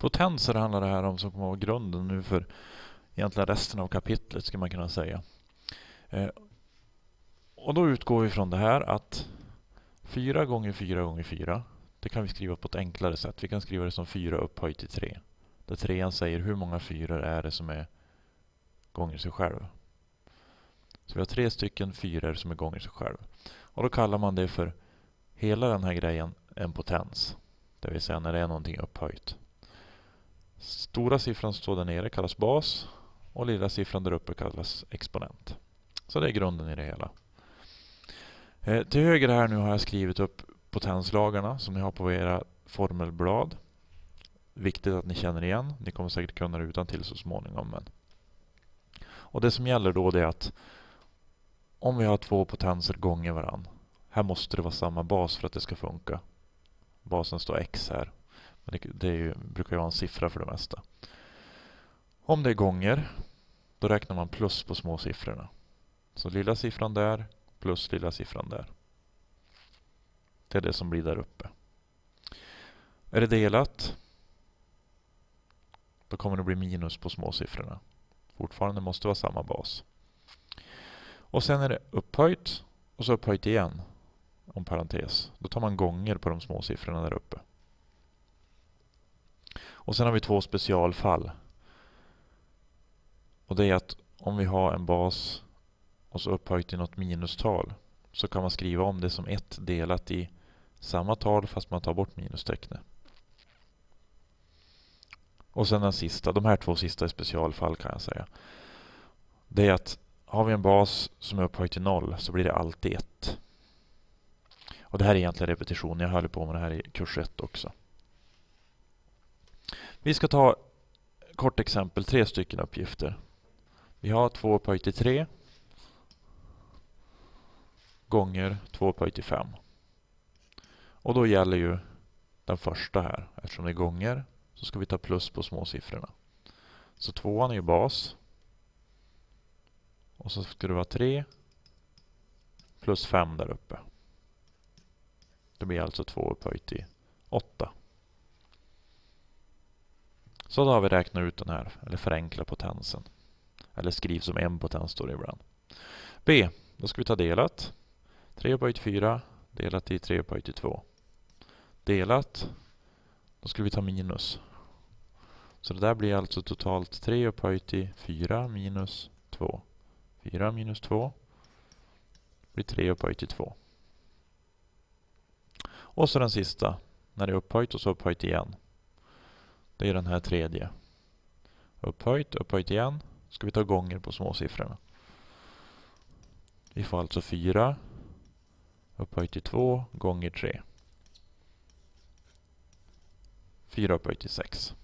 Potenser handlar det här om som kommer att vara grunden nu för egentligen resten av kapitlet skulle man kunna säga. Eh, och då utgår vi från det här att 4 gånger 4 gånger 4 det kan vi skriva på ett enklare sätt. Vi kan skriva det som 4 upphöjt till 3. Där trean säger hur många fyror är det som är gånger sig själv. Så vi har tre stycken fyror som är gånger sig själv. Och då kallar man det för hela den här grejen en potens. Det vill säga när det är någonting upphöjt stora siffran som står där nere kallas bas och lilla siffran där uppe kallas exponent. Så det är grunden i det hela. Eh, till höger här nu har jag skrivit upp potenslagarna som ni har på era formelblad. Viktigt att ni känner igen. Ni kommer säkert kunna det utan till så småningom. Men. Och Det som gäller då är att om vi har två potenser gånger varann. Här måste det vara samma bas för att det ska funka. Basen står x här det ju, brukar ju vara en siffra för det mesta. Om det är gånger, då räknar man plus på småsiffrorna. Så lilla siffran där, plus lilla siffran där. Det är det som blir där uppe. Är det delat, då kommer det bli minus på småsiffrorna. Fortfarande måste det vara samma bas. Och sen är det upphöjt och så upphöjt igen, om parentes. Då tar man gånger på de små siffrorna där uppe. Och sen har vi två specialfall. Och det är att om vi har en bas och så upphöjt till något minustal så kan man skriva om det som ett delat i samma tal fast man tar bort minustecknet. Och sen den sista, de här två sista är specialfall kan jag säga. Det är att har vi en bas som är upphöjt till noll så blir det alltid ett. Och det här är egentligen repetition, jag höll på med det här i kurs 1 också. Vi ska ta kort exempel, tre stycken uppgifter. Vi har 2 upphöjt till 3 gånger 2 upphöjt till 5. Och då gäller ju den första här. Eftersom det är gånger så ska vi ta plus på småsiffrorna. Så tvåan är ju bas. Och så ska det vara 3 plus 5 där uppe. Det blir alltså 2 upphöjt till 8. Så då har vi räknat ut den här, eller förenklat potensen. Eller skriv som en potens står det ibland. B, då ska vi ta delat. 3 upphöjt 4 delat i 3 upphöjt till 2. Delat, då ska vi ta minus. Så det där blir alltså totalt 3 upphöjt i 4 minus 2. 4 minus 2 blir 3 upphöjt i 2. Och så den sista, när det är upphöjt och så upphöjt igen. Det är den här tredje. Upphöjt, upphöjt igen. Ska vi ta gånger på småsiffrorna. Vi får alltså 4 upphöjt till 2 gånger 3. 4 upphöjt till 6.